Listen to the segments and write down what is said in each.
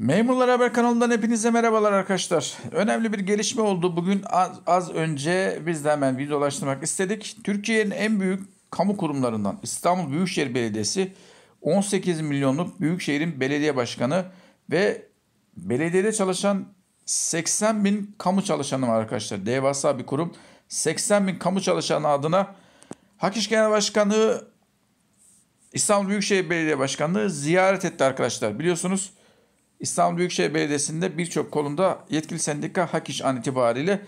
Memurlar Haber kanalından hepinize merhabalar arkadaşlar. Önemli bir gelişme oldu. Bugün az, az önce biz de hemen videolaştırmak istedik. Türkiye'nin en büyük kamu kurumlarından İstanbul Büyükşehir Belediyesi 18 milyonluk Büyükşehir'in belediye başkanı ve belediyede çalışan 80 bin kamu çalışanı var arkadaşlar. Devasa bir kurum. 80 bin kamu çalışanı adına Hak Genel Başkanı İstanbul Büyükşehir Belediye Başkanlığı ziyaret etti arkadaşlar. Biliyorsunuz İstanbul Büyükşehir Belediyesi'nde birçok kolunda yetkili sendika hak iş an itibariyle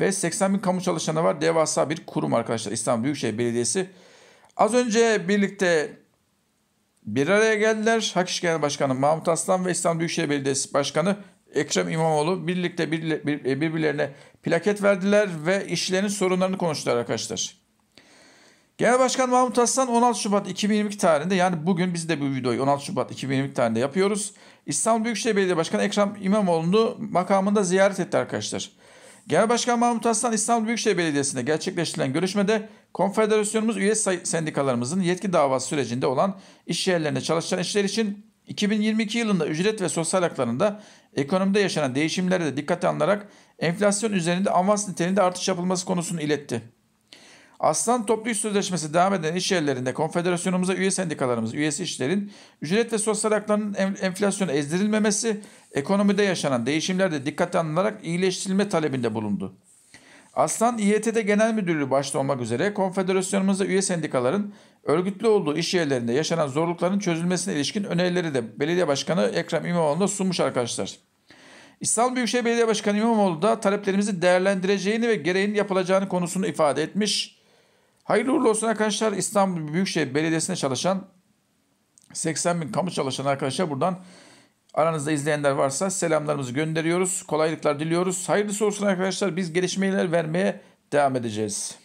ve 80 bin kamu çalışanı var. Devasa bir kurum arkadaşlar İstanbul Büyükşehir Belediyesi. Az önce birlikte bir araya geldiler. Hak İş Genel Başkanı Mahmut Aslan ve İstanbul Büyükşehir Belediyesi Başkanı Ekrem İmamoğlu birlikte birbirlerine plaket verdiler ve işlerin sorunlarını konuştular arkadaşlar. Genel Başkan Mahmut Aslan 16 Şubat 2022 tarihinde yani bugün biz de bu videoyu 16 Şubat 2022 tarihinde yapıyoruz. İstanbul Büyükşehir Belediye Başkanı Ekrem İmamoğlu'nu makamında ziyaret etti arkadaşlar. Genel Başkan Mahmut Aslan İstanbul Büyükşehir Belediyesi'nde gerçekleştirilen görüşmede konfederasyonumuz üye sendikalarımızın yetki davası sürecinde olan iş yerlerinde çalışan işler için 2022 yılında ücret ve sosyal haklarında ekonomide yaşanan değişimlere de dikkate alınarak enflasyon üzerinde avans niteliğinde artış yapılması konusunu iletti. Aslan toplu iş sözleşmesi devam eden iş yerlerinde konfederasyonumuza üye sendikalarımız, üyesi işlerin ücret ve sosyal haklarının enflasyona ezdirilmemesi, ekonomide yaşanan değişimlerde dikkate alınarak iyileştirilme talebinde bulundu. Aslan İETT Genel Müdürlüğü başta olmak üzere konfederasyonumuzda üye sendikaların örgütlü olduğu iş yerlerinde yaşanan zorlukların çözülmesine ilişkin önerileri de belediye başkanı Ekrem İmamoğlu'na sunmuş arkadaşlar. İstanbul Büyükşehir Belediye Başkanı İmamoğlu da taleplerimizi değerlendireceğini ve gereğin yapılacağını konusunu ifade etmiş. Hayırlı uğurlu olsun arkadaşlar. İstanbul Büyükşehir Belediyesi'nde çalışan 80 bin kamu çalışan arkadaşlar buradan aranızda izleyenler varsa selamlarımızı gönderiyoruz. Kolaylıklar diliyoruz. Hayırlısı olsun arkadaşlar. Biz gelişmeler vermeye devam edeceğiz.